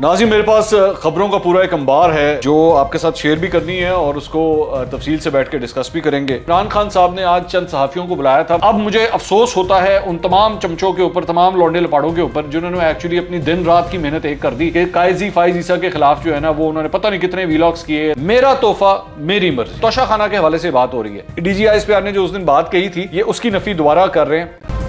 Nazi मेरे पास खबरों का पूरा एक अंबार है जो आपके साथ शेयर भी करनी है और उसको तफसील से बैठ के डिस्कस भी करेंगे इमरान खान साहब ने आज चंद सहाफ़ियों को बुलाया था अब मुझे अफसोस होता है उन तमाम चमचों के ऊपर तमाम लौंडे लपाड़ों के ऊपर जिन्होंने एक्चुअली अपनी दिन रात की मेहनत एक कर दी कि कायजी फाइज ईसा के खिलाफ जो है ना वो उन्होंने पता नहीं कितने वीलॉग्स किए मेरा तोहफा मेरी मर्जी तोशा खाना के हवाले से बात हो रही है D G I S P R ने जो उस दिन बात कही थी ये उसकी नफी दोबारा कर रहे हैं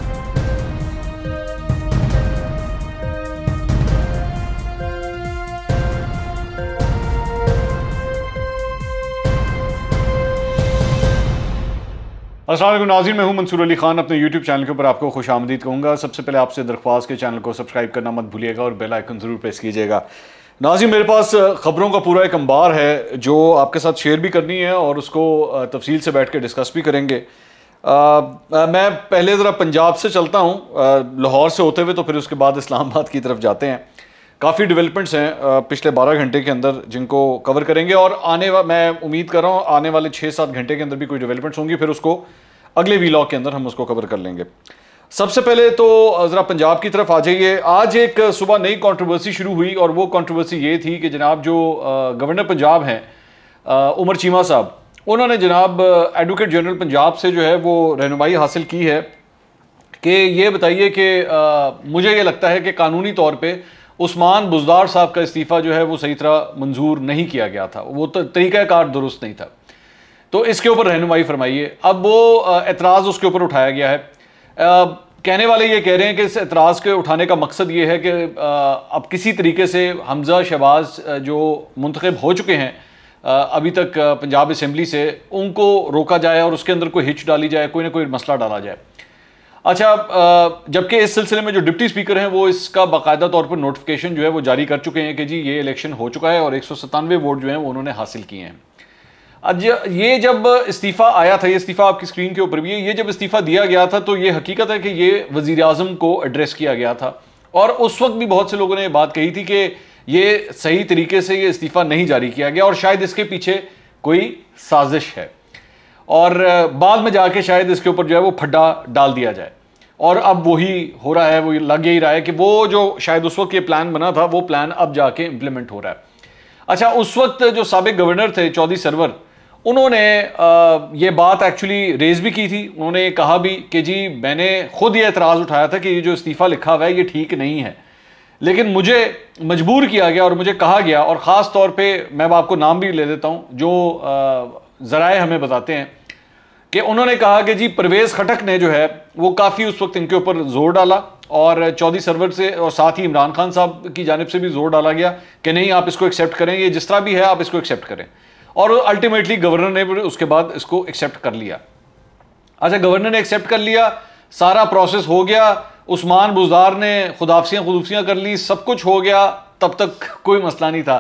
असल नाजिन मैं हूं मंसूर अली खान अपने यूट्यूब चैनल के ऊपर आपको खुश आमदीद कहूँगा सबसे पहले आपसे दरख्वास्त के चैनल को सब्सक्राइब करना मत भूलिएगा और बेल आइकन ज़रूर प्रेस कीजिएगा नाजिम मेरे पास ख़बरों का पूरा एक अंबार है जो आपके साथ शेयर भी करनी है और उसको तफसील से बैठ कर डिस्कस भी करेंगे आ, आ, मैं पहले ज़रा पंजाब से चलता हूँ लाहौर से होते हुए तो फिर उसके बाद इस्लामाबाद की तरफ जाते हैं काफ़ी डेवलपमेंट्स हैं पिछले 12 घंटे के अंदर जिनको कवर करेंगे और आने वा, मैं उम्मीद कर रहा हूँ आने वाले छः सात घंटे के अंदर भी कोई डेवलपमेंट्स होंगी फिर उसको अगले वी के अंदर हम उसको कवर कर लेंगे सबसे पहले तो ज़रा पंजाब की तरफ आ जाइए आज एक सुबह नई कॉन्ट्रोवर्सी शुरू हुई और वो कॉन्ट्रोवर्सी ये थी कि जनाब जो गवर्नर पंजाब हैं उमर चीमा साहब उन्होंने जनाब एडवोकेट जनरल पंजाब से जो है वो रहनुमाई हासिल की है कि ये बताइए कि मुझे ये लगता है कि कानूनी तौर पर उस्मान बुजदार साहब का इस्तीफ़ा जो है वो सही तरह मंजूर नहीं किया गया था वो तो तरीक़ाकार दुरुस्त नहीं था तो इसके ऊपर रहनुमाई फरमाइए अब वो एतराज़ उसके ऊपर उठाया गया है आ, कहने वाले ये कह रहे हैं कि इस एतराज़ के उठाने का मकसद ये है कि आ, अब किसी तरीके से हमजा शहबाज जो मंतखब हो चुके हैं अभी तक पंजाब असम्बली से उनको रोका जाए और उसके अंदर कोई हिच डाली जाए कोई ना कोई मसला डाला जाए अच्छा जबकि इस सिलसिले में जो डिप्टी स्पीकर हैं वो इसका बाकायदा तौर पर नोटिफिकेशन जो है वो जारी कर चुके हैं कि जी ये इलेक्शन हो चुका है और एक वोट जो है वो उन्होंने हासिल किए हैं अज ये जब इस्तीफ़ा आया था ये इस्तीफ़ा आपकी स्क्रीन के ऊपर भी है ये जब इस्तीफ़ा दिया गया था तो ये हकीकत है कि ये वज़ी अजम को एड्रेस किया गया था और उस वक्त भी बहुत से लोगों ने ये बात कही थी कि ये सही तरीके से ये इस्तीफ़ा नहीं जारी किया गया और शायद इसके पीछे कोई साजिश है और बाद में जाके शायद इसके ऊपर जो है वो फड्डा डाल दिया जाए और अब वही हो रहा है वो लग यही रहा है कि वो जो शायद उस वक्त ये प्लान बना था वो प्लान अब जाके इम्प्लीमेंट हो रहा है अच्छा उस वक्त जो सबक गवर्नर थे चौधरी सरवर उन्होंने ये बात एक्चुअली रेज भी की थी उन्होंने कहा भी कि जी मैंने खुद ये एतराज़ उठाया था कि ये जो इस्तीफ़ा लिखा हुआ है ये ठीक नहीं है लेकिन मुझे मजबूर किया गया और मुझे कहा गया और ख़ास तौर पे मैं आपको नाम भी ले देता हूँ जो ज़राए हमें बताते हैं कि उन्होंने कहा कि जी परवेज़ खटक ने जो है वो काफ़ी उस वक्त इनके ऊपर जोर डाला और चौधरी सरवर से और साथ ही इमरान खान साहब की जानब से भी जोर डाला गया कि नहीं आप इसको एक्सेप्ट करें ये जिस तरह भी है आप इसको एक्सेप्ट करें और अल्टीमेटली गवर्नर ने भी उसके बाद इसको एक्सेप्ट कर लिया अच्छा गवर्नर ने एक्सेप्ट कर लिया सारा प्रोसेस हो गया उस्मान बुजार ने खुदाफसियाँ खुदूफियाँ कर ली सब कुछ हो गया तब तक कोई मसला नहीं था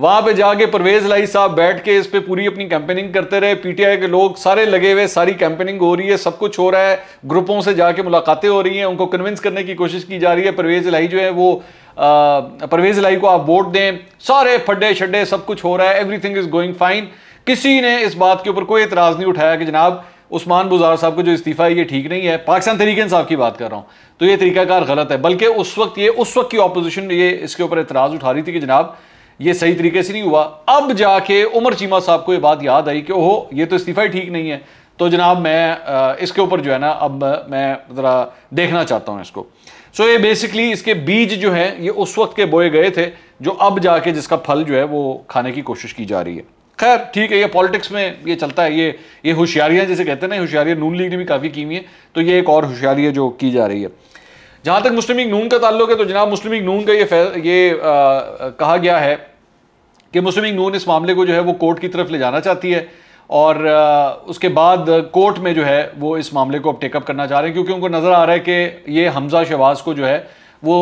वहां पे जाके परवेज लाई साहब बैठ के इस पे पूरी अपनी कैंपेनिंग करते रहे पीटीआई के लोग सारे लगे हुए सारी कैंपेनिंग हो रही है सब कुछ हो रहा है ग्रुपों से जाके मुलाकातें हो रही हैं उनको कन्विंस करने की कोशिश की जा रही है परवेज लाई जो है वो परवेज लाई को आप वोट दें सारे फड्डे शड्डे सब कुछ हो रहा है एवरीथिंग इज गोइंग फाइन किसी ने इस बात के ऊपर कोई एतराज़ नहीं उठाया कि जनाब उस्मान बुजार साहब का जो इस्तीफ़ा है ये ठीक नहीं है पाकिस्तान तरीके साहब की बात कर रहा हूँ तो ये तरीकाकार गलत है बल्कि उस वक्त ये उस वक्त की अपोजिशन ये इसके ऊपर एतराज़ उठा रही थी कि जनाब ये सही तरीके से नहीं हुआ अब जाके उमर चीमा साहब को ये बात याद आई कि ओहो ये तो इस्तीफा ही ठीक नहीं है तो जनाब मैं इसके ऊपर जो है ना अब मैं ज़रा देखना चाहता हूँ इसको सो so, ये बेसिकली इसके बीज जो है ये उस वक्त के बोए गए थे जो अब जाके जिसका फल जो है वो खाने की कोशिश की जा रही है खैर ठीक है ये पॉलिटिक्स में ये चलता है ये ये होशियारियाँ जैसे कहते हैं ना होशियारियाँ नून लीग ने भी काफ़ी की हुई हैं तो ये एक और होशियारी है जो की जा रही है जहाँ तक मुस्लिम लीग नून का ताल्लुक है तो जनाब मुस्लिम लीग नून का ये ये आ, कहा गया है कि मुस्लिम लीग नून इस मामले को जो है वो कोर्ट की तरफ ले जाना चाहती है और आ, उसके बाद कोर्ट में जो है वो इस मामले को अब टेकअप करना चाह रहे हैं क्योंकि उनको नज़र आ रहा है कि ये हमजा शहबाज को जो है वो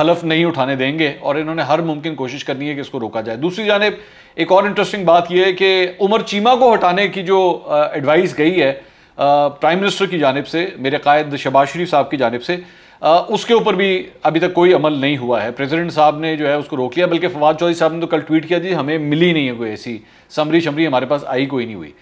हलफ नहीं उठाने देंगे और इन्होंने हर मुमकिन कोशिश करनी है कि इसको रोका जाए दूसरी जानब एक और इंटरेस्टिंग बात यह है कि उमर चीमा को हटाने की जो एडवाइस गई है प्राइम मिनिस्टर की जानब से मेरे कायद शबाज शरीफ साहब की जानब से उसके ऊपर भी अभी तक कोई अमल नहीं हुआ है प्रेसिडेंट साहब ने जो है उसको रोक लिया बल्कि फवाद चौधरी साहब ने तो कल ट्वीट किया जी हमें मिली नहीं है कोई ऐसी समरी शमरी हमारे पास आई कोई नहीं हुई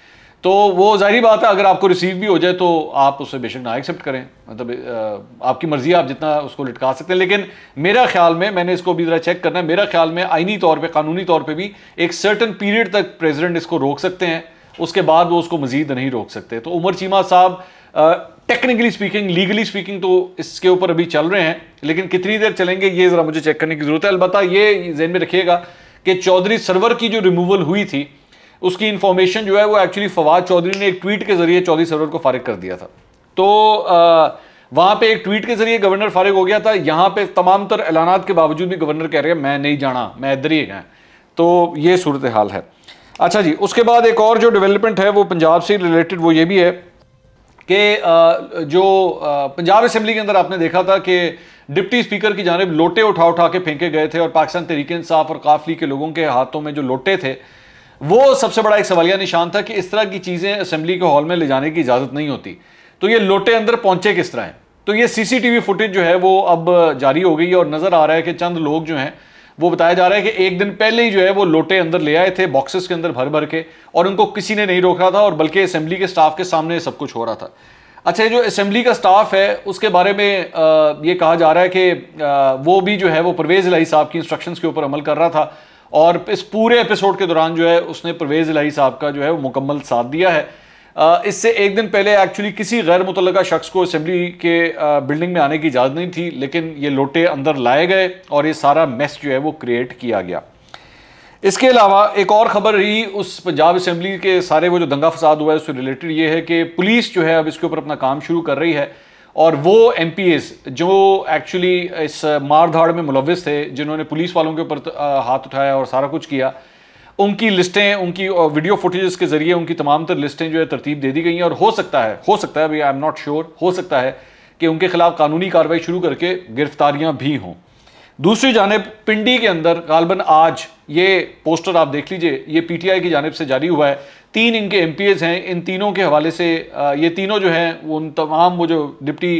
तो वो जाहिर बात है अगर आपको रिसीव भी हो जाए तो आप उसे बेशक ना एक्सेप्ट करें मतलब आपकी मर्ज़ी आप जितना उसको लटका सकते हैं लेकिन मेरा ख्याल में मैंने इसको अभी ज़रा चेक करना है मेरा ख्याल में आइनी तौर पर कानूनी तौर पर भी एक सर्टन पीरियड तक प्रेजिडेंट इसको रोक सकते हैं उसके बाद वो उसको मजीद नहीं रोक सकते तो उमर चीमा साहब टेक्निकली स्पीकिंग लीगली स्पीकिंग तो इसके ऊपर अभी चल रहे हैं लेकिन कितनी देर चलेंगे ये जरा मुझे चेक करने की जरूरत है अलबत्ता ये जहन में रखिएगा कि चौधरी सरवर की जो रिमूवल हुई थी उसकी इंफॉर्मेशन जो है वो एक्चुअली फवाद चौधरी ने एक ट्वीट के जरिए चौधरी सरवर को फारिग कर दिया था तो वहां पे एक ट्वीट के जरिए गवर्नर फारिग हो गया था यहाँ पे तमाम तर ऐलानात के बावजूद भी गवर्नर कह रहे हैं मैं नहीं जाना मैं इधर ही गए तो ये सूरत हाल है अच्छा जी उसके बाद एक और जो डेवलपमेंट है वो पंजाब से रिलेटेड वो ये भी है कि जो पंजाब असम्बली के अंदर आपने देखा था कि डिप्टी स्पीकर की जानब लोटे उठा उठा के फेंके गए थे और पाकिस्तान तरीके इंसाफ और काफली के लोगों के हाथों में जो लोटे थे वो सबसे बड़ा एक सवालिया निशान था कि इस तरह की चीज़ें असम्बली के हॉल में ले जाने की इजाज़त नहीं होती तो ये लोटे अंदर पहुंचे किस तरह हैं तो ये सीसीटीवी फुटेज जो है वो अब जारी हो गई है और नज़र आ रहा है कि चंद लोग जो हैं वो बताया जा रहा है कि एक दिन पहले ही जो है वो लोटे अंदर ले आए थे बॉक्सेस के अंदर भर भर के और उनको किसी ने नहीं रोका था और बल्कि असेंबली के स्टाफ के सामने सब कुछ हो रहा था अच्छा जो असेंबली का स्टाफ है उसके बारे में आ, ये कहा जा रहा है कि आ, वो भी जो है वो परवेज़ इलाही साहब की इंस्ट्रक्शंस के ऊपर अमल कर रहा था और इस पूरे एपिसोड के दौरान जो है उसने परवेज़ इलाही साहब का जो है वो मुकम्मल साथ दिया है इससे एक दिन पहले एक्चुअली किसी गैर मुतल शख्स को असम्बली के बिल्डिंग में आने की इजाज़त नहीं थी लेकिन ये लोटे अंदर लाए गए और ये सारा मेस जो है वो क्रिएट किया गया इसके अलावा एक और ख़बर रही उस पंजाब असम्बली के सारे वो जो दंगा फसाद हुआ है उससे रिलेटेड ये है कि पुलिस जो है अब इसके ऊपर अपना काम शुरू कर रही है और वो एम जो एक्चुअली इस मार धाड़ में मुलविस थे जिन्होंने पुलिस वालों के ऊपर हाथ उठाया और सारा कुछ किया उनकी लिस्टें उनकी वीडियो फुटेजेस के जरिए उनकी तमाम तर लिस्टें जो है तरतीब दे दी गई हैं और हो सकता है हो सकता है भाई आई एम नॉट श्योर हो सकता है कि उनके खिलाफ कानूनी कार्रवाई शुरू करके गिरफ्तारियां भी हों दूसरी जानब पिंडी के अंदर गालबन आज ये पोस्टर आप देख लीजिए ये पीटीआई की जानब से जारी हुआ है तीन इनके एम हैं इन तीनों के हवाले से ये तीनों जो हैं उन तमाम वो जो डिप्टी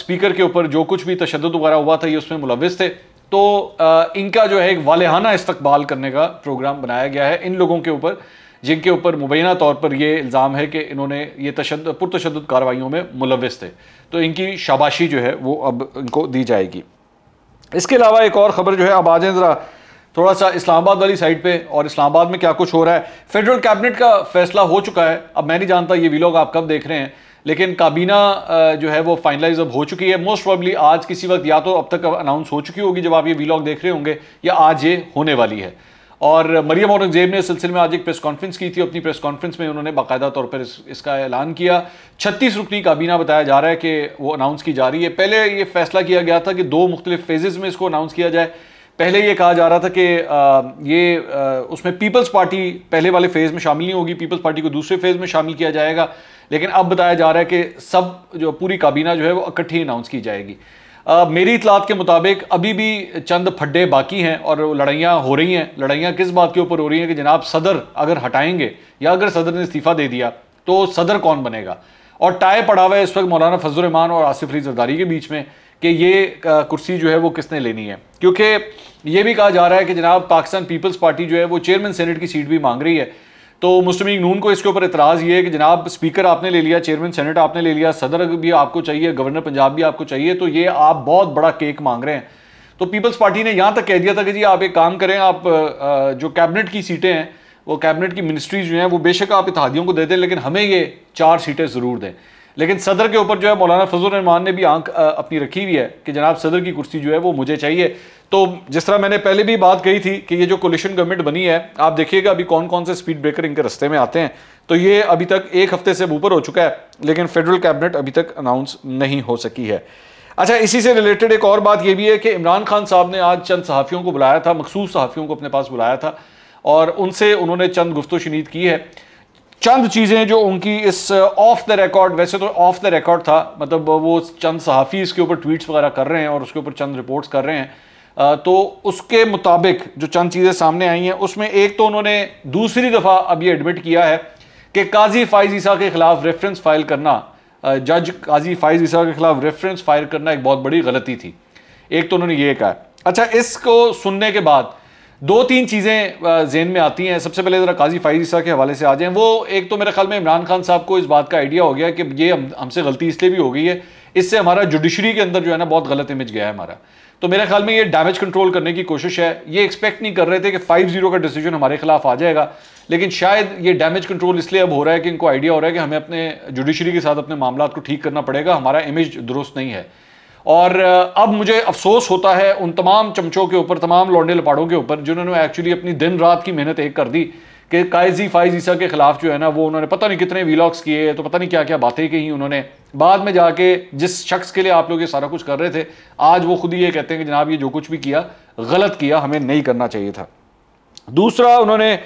स्पीकर के ऊपर जो कुछ भी तशद वगैरह हुआ था ये उसमें मुलविस थे तो इनका जो है एक वालेहाना इस्तकबाल करने का प्रोग्राम बनाया गया है इन लोगों के ऊपर जिनके ऊपर मुबैना तौर पर ये इल्ज़ाम है कि इन्होंने ये तशद पुरतशद कार्रवाइयों में मुलविस थे तो इनकी शाबाशी जो है वो अब इनको दी जाएगी इसके अलावा एक और ख़बर जो है अब आ जाए ज़रा थोड़ा सा इस्लामाबाद वाली साइड पे और इस्लामाबाद में क्या कुछ हो रहा है फेडरल कैबिनेट का फैसला हो चुका है अब मैं नहीं जानता ये वीलॉग आप कब देख रहे हैं लेकिन काबीना जो है वो फाइनलाइज अब हो चुकी है मोस्ट प्रॉब्ली आज किसी वक्त या तो अब तक अनाउंस हो चुकी होगी जब आप ये वीलॉग देख रहे होंगे या आज ये होने वाली है और मरियम औरंगजेब ने इस सिलसिले में आज एक प्रेस कॉन्फ्रेंस की थी अपनी प्रेस कॉन्फ्रेंस में उन्होंने बाकायदा तौर पर इस, इसका ऐलान किया छत्तीस रुकनी काबीना बताया जा रहा है कि वो अनाउंस की जा रही है पहले ये फैसला किया गया था कि दो मुख्तलिफ फेजेज़ में इसको अनाउंस किया जाए पहले ये कहा जा रहा था कि ये उसमें पीपल्स पार्टी पहले वाले फेज़ में शामिल नहीं होगी पीपल्स पार्टी को दूसरे फेज़ में शामिल किया जाएगा लेकिन अब बताया जा रहा है कि सब जो पूरी काबीना जो है वो इकट्ठी अनाउंस की जाएगी आ, मेरी इतलात के मुताबिक अभी भी चंद फड्डे बाकी हैं और लड़ाइयाँ हो रही हैं लड़ाइयाँ किस बात के ऊपर हो रही हैं कि जनाब सदर अगर हटाएंगे या अगर सदर ने इस्तीफ़ा दे दिया तो सदर कौन बनेगा और टाए पड़ा हुआ है इस वक्त मौलाना फजलरहमान और आसिफ अली जरदारी के बीच में कि ये कुर्सी जो है वो किसने लेनी है क्योंकि ये भी कहा जा रहा है कि जनाब पाकिस्तान पीपल्स पार्टी जो है वो चेयरमैन सेनेट की सीट भी मांग रही है तो मुस्लिम लीग नून को इसके ऊपर इतराज़ ये है कि जनाब स्पीकर आपने ले लिया चेयरमैन सेनेट आपने ले लिया सदर भी आपको चाहिए गवर्नर पंजाब भी आपको चाहिए तो ये आप बहुत बड़ा केक मांग रहे हैं तो पीपल्स पार्टी ने यहाँ तक कह दिया था कि जी आप एक काम करें आप जो कैबिनेट की सीटें हैं वो कैबिनेट की मिनिस्ट्रीज जो हैं वो बेशक आप इतिहादियों को दे दें लेकिन हमें ये चार सीटें ज़रूर दें लेकिन सदर के ऊपर जो है मौलाना फजल रहमान ने भी आंख अपनी रखी हुई है कि जनाब सदर की कुर्सी जो है वो मुझे चाहिए तो जिस तरह मैंने पहले भी बात कही थी कि ये जो कोलिशन गवर्नमेंट बनी है आप देखिएगा अभी कौन कौन से स्पीड ब्रेकर इनके रस्ते में आते हैं तो ये अभी तक एक हफ्ते से ऊपर हो चुका है लेकिन फेडरल कैबिनेट अभी तक अनाउंस नहीं हो सकी है अच्छा इसी से रिलेटेड एक और बात ये भी है कि इमरान खान साहब ने आज चंद सहाफ़ियों को बुलाया था मखसूस सहाफ़ियों को अपने पास बुलाया था और उनसे उन्होंने चंद गुफ्तु शनीद की है चंद चीज़ें जो उनकी इस ऑफ द रिकॉर्ड वैसे तो ऑफ द रिकॉर्ड था मतलब वो चंद सहाफ़ी इसके ऊपर ट्वीट्स वगैरह कर रहे हैं और उसके ऊपर चंद रिपोर्ट्स कर रहे हैं uh, तो उसके मुताबिक जो चंद चीज़ें सामने आई हैं उसमें एक तो उन्होंने दूसरी दफ़ा अब ये एडमिट किया है कि काजी फाइज ईसा के ख़िलाफ़ रेफरेंस फाइल करना जज uh, काजी फाइज ईसा के ख़िलाफ़ रेफरेंस फाइल करना एक बहुत बड़ी गलती थी एक तो उन्होंने ये कहा अच्छा इसको सुनने के बाद दो तीन चीज़ें जेन में आती हैं सबसे पहले ज़रा काजी फाइजिसा के हवाले से आ जाएं वो एक तो मेरे ख्याल में इमरान खान साहब को इस बात का आइडिया हो गया कि ये हम हमसे गलती इसलिए भी हो गई है इससे हमारा जुडिशरी के अंदर जो है ना बहुत गलत इमेज गया है हमारा तो मेरे ख्याल में ये डैमेज कंट्रोल करने की कोशिश है ये एक्सपेक्ट नहीं कर रहे थे कि फाइव जीरो का डिसीजन हमारे खिलाफ आ जाएगा लेकिन शायद ये डैमेज कंट्रोल इसलिए अब हो रहा है कि इनको आइडिया हो रहा है कि हमें अपने जुडिशरी के साथ अपने मामला को ठीक करना पड़ेगा हमारा इमेज दुरुस्त नहीं है और अब मुझे अफसोस होता है उन तमाम चमचों के ऊपर तमाम लौंडे लपाड़ों के ऊपर जिन्होंने एक्चुअली अपनी दिन रात की मेहनत एक कर दी कि कायजी फाइज ईसा के खिलाफ जो है ना वो उन्होंने पता नहीं कितने वीलॉग्स किए तो पता नहीं क्या क्या बातें कही उन्होंने बाद में जाके जिस शख्स के लिए आप लोग ये सारा कुछ कर रहे थे आज वो खुद ही ये कहते हैं कि जनाब ये जो कुछ भी किया गलत किया हमें नहीं करना चाहिए था दूसरा उन्होंने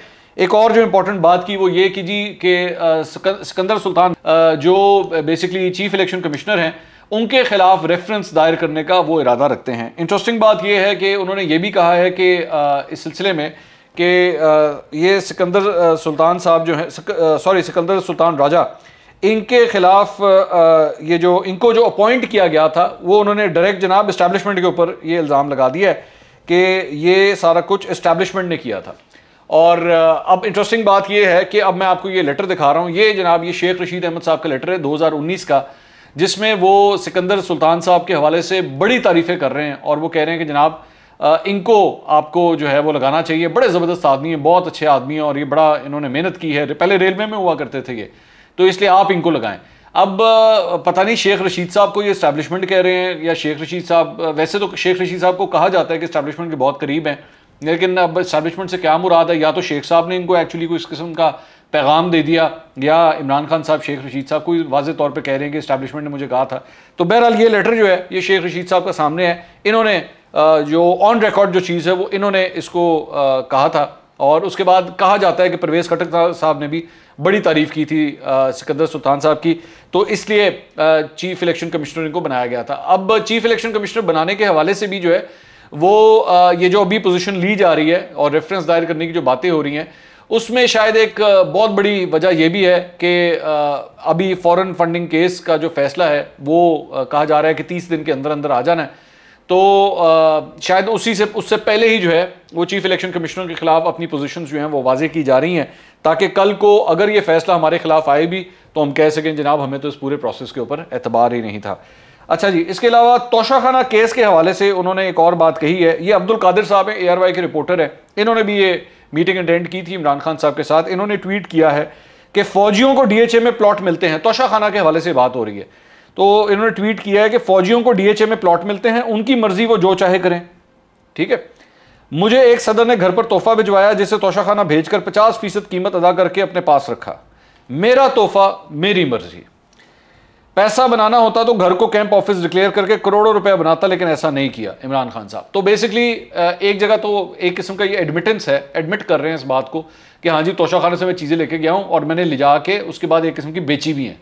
एक और जो इम्पोर्टेंट बात की वो ये कि जी के सिकंदर सुल्तान जो बेसिकली चीफ इलेक्शन कमिश्नर हैं उनके खिलाफ रेफरेंस दायर करने का वो इरादा रखते हैं इंटरेस्टिंग बात यह है कि उन्होंने ये भी कहा है कि इस सिलसिले में कि ये सिकंदर सुल्तान साहब जो है सॉरी सिकंदर सुल्तान राजा इनके खिलाफ ये जो इनको जो अपॉइंट किया गया था वो उन्होंने डायरेक्ट जनाब इस्टेब्लिशमेंट के ऊपर ये इल्ज़ाम लगा दिया है कि ये सारा कुछ इस्टेब्लिशमेंट ने किया था और अब इंटरेस्टिंग बात यह है कि अब मैं आपको ये लेटर दिखा रहा हूँ ये जनाब ये शेख रशीद अहमद साहब का लेटर है 2019 का जिसमें वो सिकंदर सुल्तान साहब के हवाले से बड़ी तारीफ़ें कर रहे हैं और वो कह रहे हैं कि जनाब इनको आपको जो है वो लगाना चाहिए बड़े ज़बरदस्त आदमी हैं बहुत अच्छे आदमी हैं और ये बड़ा इन्होंने मेहनत की है पहले रेलवे में हुआ करते थे ये तो इसलिए आप इनको लगाएं अब पता नहीं शेख रशीद साहब को ये इस्टेबलिशमेंट कह रहे हैं या शेख रशीद साहब वैसे तो शेख रशीद साहब को कहा जाता है कि इस्टेबलिशमेंट के बहुत करीब हैं लेकिन अब इस्टेब्लिशमेंट से क्या मुराद है या तो शेख साहब ने इनको एक्चुअली कोई इस किस्म का पैगाम दे दिया या इमरान खान साहब शेख रशीद साहब कोई वाज तौर पर कह रहे हैं कि इस्टेबलिशमेंट ने मुझे कहा था तो बहरहाल ये लेटर जो है ये शेख रशीद साहब का सामने है इन्होंने जो ऑन रिकॉर्ड जो चीज़ है वो इन्होंने इसको कहा था और उसके बाद कहा जाता है कि परवेज़ खटक साहब ने भी बड़ी तारीफ की थी सिकंदर सुल्तान साहब की तो इसलिए चीफ इलेक्शन कमिश्नर इनको बनाया गया था अब चीफ इलेक्शन कमिश्नर बनाने के हवाले से भी जो है वो ये जो अभी पोजीशन ली जा रही है और रेफरेंस दायर करने की जो बातें हो रही हैं उसमें शायद एक बहुत बड़ी वजह यह भी है कि अभी फॉरेन फंडिंग केस का जो फैसला है वो कहा जा रहा है कि तीस दिन के अंदर अंदर आ जाना है तो शायद उसी से उससे पहले ही जो है वो चीफ इलेक्शन कमिश्नर के खिलाफ अपनी पोजीशंस जो हैं वो वाजे की जा रही हैं ताकि कल को अगर ये फैसला हमारे खिलाफ आए भी तो हम कह सकें जनाब हमें तो इस पूरे प्रोसेस के ऊपर एतबार ही नहीं था अच्छा जी इसके अलावा तोशाखाना केस के हवाले से उन्होंने एक और बात कही है ये अब्दुल कादिर साहब हैं एआरवाई के रिपोर्टर हैं इन्होंने भी ये मीटिंग अटेंड की थी इमरान खान साहब के साथ इन्होंने ट्वीट किया है कि फौजियों को डीएचए में प्लॉट मिलते हैं तोशाखाना के हवाले से बात हो रही है तो इन्होंने ट्वीट किया है कि फौजियों को डीएचए में प्लॉट मिलते हैं उनकी मर्जी वो जो चाहे करें ठीक है मुझे एक सदर ने घर पर तोहफा भिजवाया जिसे तोशाखाना भेजकर पचास फीसद कीमत अदा करके अपने पास रखा मेरा तोहफा मेरी मर्जी पैसा बनाना होता तो घर को कैंप ऑफिस डिक्लेयर करके करोड़ों रुपया बनाता लेकिन ऐसा नहीं किया इमरान खान साहब तो बेसिकली एक जगह तो एक किस्म का ये एडमिटेंस है एडमिट कर रहे हैं इस बात को कि हाँ जी तोशा खाना से मैं चीज़ें लेके गया हूँ और मैंने ले जा के उसके बाद एक किस्म की बेची भी हैं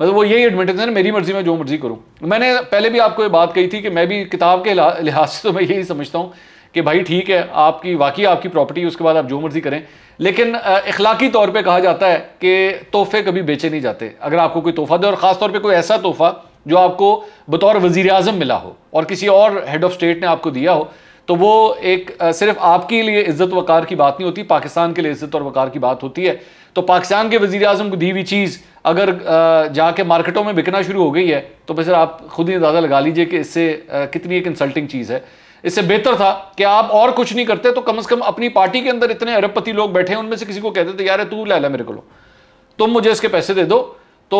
मतलब वो यही एडमिटेंस है ना मेरी मर्जी में जो मर्जी करूँ मैंने पहले भी आपको ये बात कही थी कि मैं भी किताब के लिहाज से तो मैं यही समझता हूँ कि भाई ठीक है आपकी वाकई आपकी प्रॉपर्टी उसके बाद आप जो मर्जी करें लेकिन इखलाकी तौर पे कहा जाता है कि तोहफे कभी बेचे नहीं जाते अगर आपको कोई तोहफा दे और ख़ास तौर पे कोई ऐसा तोहफा जो आपको बतौर वज़ी अजम मिला हो और किसी और हेड ऑफ़ स्टेट ने आपको दिया हो तो वो एक सिर्फ आपके लिए इज़्ज़त वकार की बात नहीं होती पाकिस्तान के लिए इज़्ज़त और वकार की बात होती है तो पाकिस्तान के वज़ी अजम को दी हुई चीज़ अगर जाके मार्केटों में बिकना शुरू हो गई है तो फिर आप खुद ही अंदाज़ा लगा लीजिए कि इससे कितनी एक इंसल्टिंग चीज़ है इससे बेहतर था कि आप और कुछ नहीं करते तो कम से कम अपनी पार्टी के अंदर इतने अरबपति लोग बैठे हैं उनमें से किसी को कहते थे यार तू ला ला मेरे को लो तुम मुझे इसके पैसे दे दो तो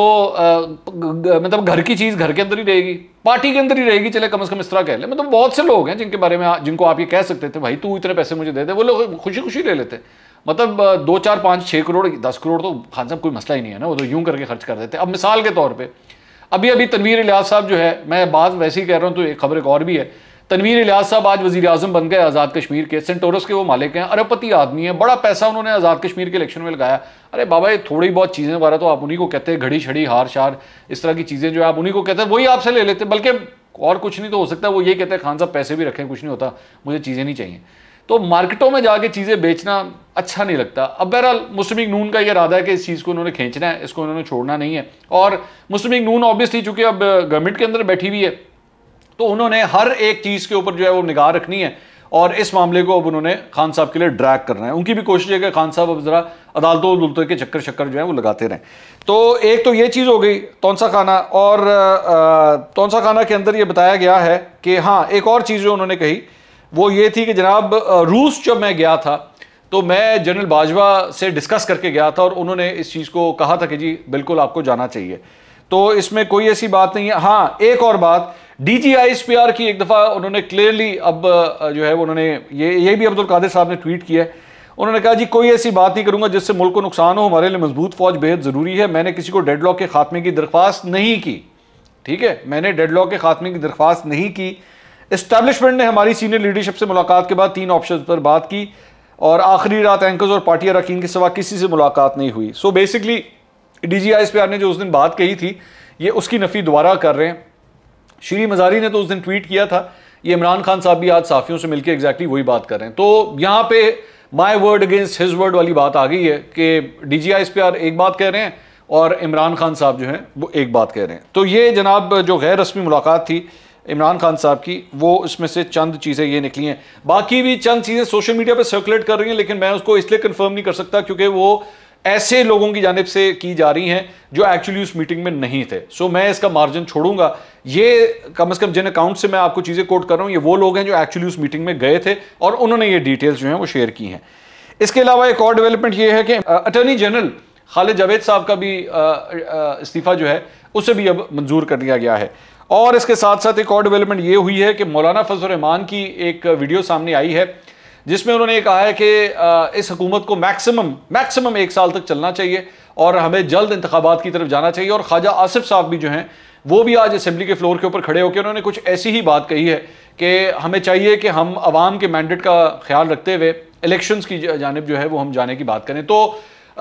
मतलब घर की चीज़ घर के अंदर ही रहेगी पार्टी के अंदर ही रहेगी चले कम से कम इस तरह कह ले मतलब बहुत से लोग हैं जिनके बारे में जिनको आप ये कह सकते थे भाई तू इतने पैसे मुझे दे दे वो लोग खुशी खुशी ले लेते मतलब दो चार पाँच छः करोड़ दस करोड़ तो खान साहब कोई मसला ही नहीं है ना वो तो यूं करके खर्च कर देते अब मिसाल के तौर पर अभी अभी तनवीर लिहाज साहब जो है मैं बात वैसे ही कह रहा हूँ तो एक खबर एक और भी है तनवीर इलियास साहब आज वजी अजम बन गए आज़ाद कश्मीर के सेंटोरस के वो मालिक हैं अरबपति आदमी है बड़ा पैसा उन्होंने आज़ाद कश्मीर के इलेक्शन में लगाया अरे बाबा ये थोड़ी बहुत चीज़ें वगैरह तो आप उन्हीं को कहते हैं घड़ी छड़ी हार शार इस तरह की चीज़ें जो है आप उन्हीं को कहते हैं वही आपसे ले लेते बल्कि और कुछ नहीं तो हो सकता वो ये कहते हैं खान साहब पैसे भी रखें कुछ नहीं होता मुझे चीज़ें नहीं चाहिए तो मार्केटों में जाके चीज़ें बेचना अच्छा नहीं लगता अब बहरहाल मुस्लिम नून का ये इरादा है कि इस चीज़ को उन्होंने खींचना है इसको उन्होंने छोड़ना नहीं है और मुस्लिम नून ऑब्वियसली चूंकि अब गवर्नमेंट के अंदर बैठी हुई है तो उन्होंने हर एक चीज़ के ऊपर जो है वो निगाह रखनी है और इस मामले को अब उन्होंने खान साहब के लिए ड्रैग करना है उनकी भी कोशिश है कि खान साहब अब ज़रा अदालतों अदालतों के चक्कर शक्कर जो है वो लगाते रहें तो एक तो ये चीज़ हो गई तोनसा खाना और तौनसा खाना के अंदर ये बताया गया है कि हाँ एक और चीज़ जो उन्होंने कही वो ये थी कि जनाब रूस जब मैं गया था तो मैं जनरल बाजवा से डिस्कस करके गया था और उन्होंने इस चीज़ को कहा था कि जी बिल्कुल आपको जाना चाहिए तो इसमें कोई ऐसी बात नहीं है हाँ एक और बात डीजीआईएसपीआर की एक दफ़ा उन्होंने क्लियरली अब जो है उन्होंने ये ये भी अब्दुल कादिर साहब ने ट्वीट किया है उन्होंने कहा जी कोई ऐसी बात नहीं करूंगा जिससे मुल्क को नुकसान हो हमारे लिए मजबूत फौज बेहद ज़रूरी है मैंने किसी को डेडलॉक के खात्मे की दरख्वास्त नहीं की ठीक है मैंने डेडलॉक के खात्मे की दरख्वास्त नहीं की इस्टेब्लिशमेंट ने हमारी सीनियर लीडरशिप से मुलाकात के बाद तीन ऑप्शन पर बात की और आखिरी रात एंकर्स और पार्टी अरकान के सिवा किसी से मुलाकात नहीं हुई so basically D G I S P R ने जो उस दिन बात कही थी ये उसकी नफ़ी दोबारा कर रहे हैं श्री मजारी ने तो उस दिन ट्वीट किया था ये इमरान खान साहब भी आज साफियों से मिलकर एग्जैक्टली वही बात कर रहे हैं तो यहाँ पे my word against his word वाली बात आ गई है कि डी जी आई इस पर एक बात कह रहे हैं और इमरान खान साहब जो हैं वो एक बात कह रहे हैं तो ये जनाब जो गैर रस्मी मुलाकात थी इमरान खान साहब की वो इसमें से चंद चीज़ें ये निकली हैं बाकी भी चंद चीज़ें सोशल मीडिया पर सर्कुलेट कर रही हैं लेकिन मैं उसको इसलिए कन्फर्म नहीं कर सकता क्योंकि वो ऐसे लोगों की जानब से की जा रही हैं जो एक्चुअली उस मीटिंग में नहीं थे सो मैं इसका मार्जिन छोड़ूंगा ये कम से कम जिन अकाउंट से मैं आपको चीज़ें कोट कर रहा हूँ ये वो लोग हैं जो एक्चुअली उस मीटिंग में गए थे और उन्होंने ये डिटेल्स जो हैं वो शेयर की हैं इसके अलावा एक और डेवलपमेंट ये है कि अटर्नी जनरल खालिद जावेद साहब का भी इस्तीफ़ा जो है उसे भी अब मंजूर कर दिया गया है और इसके साथ साथ एक और डेवलपमेंट ये हुई है कि मौलाना फजल रहमान की एक वीडियो सामने आई है जिसमें उन्होंने ये कहा है कि इस हुकूमत को मैक्सिमम मैक्सिमम एक साल तक चलना चाहिए और हमें जल्द इंतबात की तरफ जाना चाहिए और ख्वाजा आसिफ साहब भी जो हैं वो भी आज असेंबली के फ्लोर के ऊपर खड़े होकर उन्होंने कुछ ऐसी ही बात कही है कि हमें चाहिए कि हम आवाम के मैंडेट का ख्याल रखते हुए इलेक्शंस की जानब जो है वो हम जाने की बात करें तो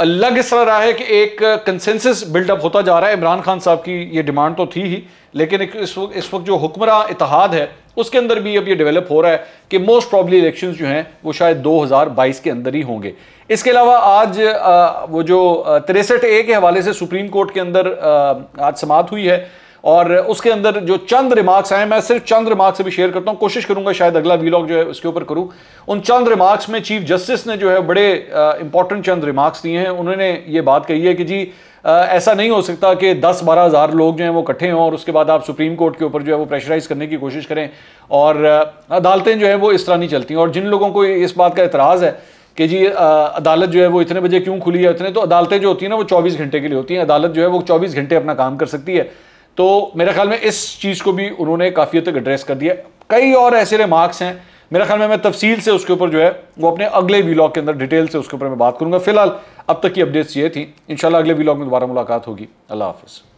लग इस तरह रहा है कि एक कंसेंसस बिल्डअप होता जा रहा है इमरान खान साहब की ये डिमांड तो थी ही लेकिन एक इस वक्त इस वक्त जो हुक्मरान इतिहाद है उसके अंदर भी अब ये डेवलप हो रहा है कि मोस्ट प्रॉब्ली इलेक्शंस जो हैं वो शायद 2022 के अंदर ही होंगे इसके अलावा आज आ, वो जो तिरसठ ए के हवाले से सुप्रीम कोर्ट के अंदर आ, आज समाप्त हुई है और उसके अंदर जो चंद रिमार्क्स आए मैं सिर्फ चंद रिमार्क्स भी शेयर करता हूँ कोशिश करूंगा शायद अगला वीलॉग जो है उसके ऊपर करूँ उन चंद रिमार्क्स में चीफ जस्टिस ने जो है बड़े इंपॉर्टेंट चंद रिमार्क्स दिए हैं उन्होंने ये बात कही है कि जी आ, ऐसा नहीं हो सकता कि दस बारह हज़ार लोग जो हैं वो इकट्ठे हों और उसके बाद आप सुप्रीम कोर्ट के ऊपर जो है वो प्रेशराइज करने की कोशिश करें और अदालतें जो है वो इस तरह नहीं चलती और जिन लोगों को इस बात का एतराज़ है कि जी आ, अदालत जो है वो इतने बजे क्यों खुली है इतने तो अदालतें जो होती हैं ना वो चौबीस घंटे के लिए होती हैं अदालत जो है वो चौबीस घंटे अपना काम कर सकती है तो मेरे ख्याल में इस चीज़ को भी उन्होंने काफ़ी हद तक एड्रेस कर दिया कई और ऐसे रिमार्क्स हैं मेरे ख्याल में मैं तफसील से उसके ऊपर जो है वो अपने अगले वीलॉग के अंदर डिटेल से उसके ऊपर मैं बात करूँगा फिलहाल अब तक की अपडेट्स ये थी इंशाल्लाह अगले वीलॉग में दोबारा मुलाकात होगी अल्लाह हाफिज़